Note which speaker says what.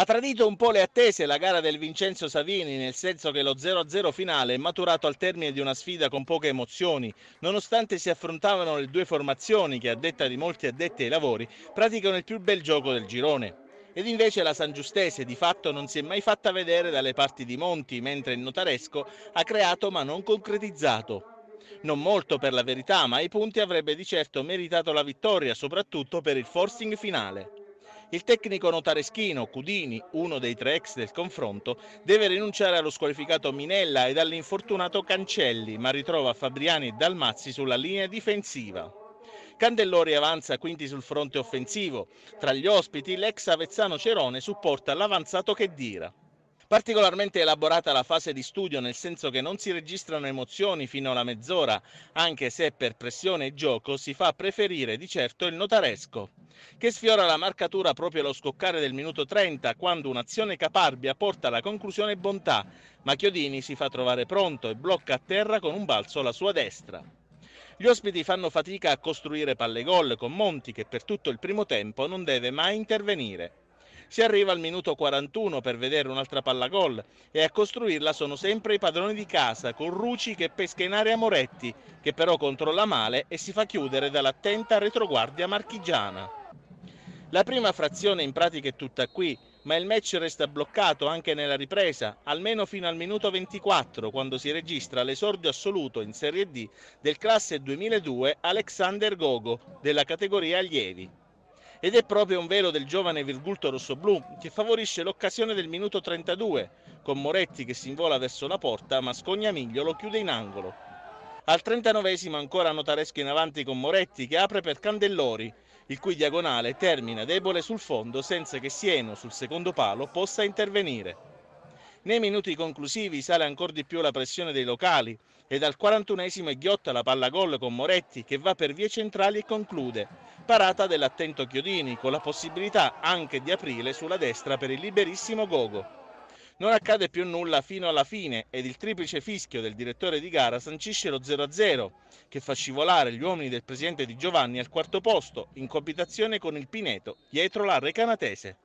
Speaker 1: Ha tradito un po' le attese la gara del Vincenzo Savini, nel senso che lo 0-0 finale è maturato al termine di una sfida con poche emozioni, nonostante si affrontavano le due formazioni che, a detta di molti addetti ai lavori, praticano il più bel gioco del girone. Ed invece la Sangiustese di fatto non si è mai fatta vedere dalle parti di Monti, mentre il Notaresco ha creato ma non concretizzato. Non molto per la verità, ma i punti avrebbe di certo meritato la vittoria, soprattutto per il forcing finale. Il tecnico notareschino Cudini, uno dei tre ex del confronto, deve rinunciare allo squalificato Minella ed all'infortunato Cancelli, ma ritrova Fabriani e Dalmazzi sulla linea difensiva. Candellori avanza quindi sul fronte offensivo. Tra gli ospiti l'ex Avezzano Cerone supporta l'avanzato che dira. Particolarmente elaborata la fase di studio, nel senso che non si registrano emozioni fino alla mezz'ora, anche se per pressione e gioco si fa preferire di certo il notaresco, che sfiora la marcatura proprio allo scoccare del minuto 30, quando un'azione caparbia porta alla conclusione bontà, ma Chiodini si fa trovare pronto e blocca a terra con un balzo la sua destra. Gli ospiti fanno fatica a costruire palle gol con Monti che per tutto il primo tempo non deve mai intervenire. Si arriva al minuto 41 per vedere un'altra palla gol e a costruirla sono sempre i padroni di casa con Ruci che pesca in area Moretti che però controlla male e si fa chiudere dall'attenta retroguardia marchigiana. La prima frazione in pratica è tutta qui, ma il match resta bloccato anche nella ripresa, almeno fino al minuto 24, quando si registra l'esordio assoluto in Serie D del classe 2002 Alexander Gogo, della categoria allievi ed è proprio un velo del giovane Virgulto rossoblù che favorisce l'occasione del minuto 32, con Moretti che si invola verso la porta ma Scognamiglio lo chiude in angolo. Al 39 ancora Notaresco in avanti con Moretti che apre per Candellori, il cui diagonale termina debole sul fondo senza che Sieno sul secondo palo possa intervenire. Nei minuti conclusivi sale ancora di più la pressione dei locali e dal 41esimo è ghiotta la palla gol con Moretti che va per vie centrali e conclude. Parata dell'attento Chiodini con la possibilità anche di aprile sulla destra per il liberissimo Gogo. Non accade più nulla fino alla fine ed il triplice fischio del direttore di gara sancisce lo 0-0 che fa scivolare gli uomini del presidente Di Giovanni al quarto posto in coabitazione con il Pineto dietro la Recanatese.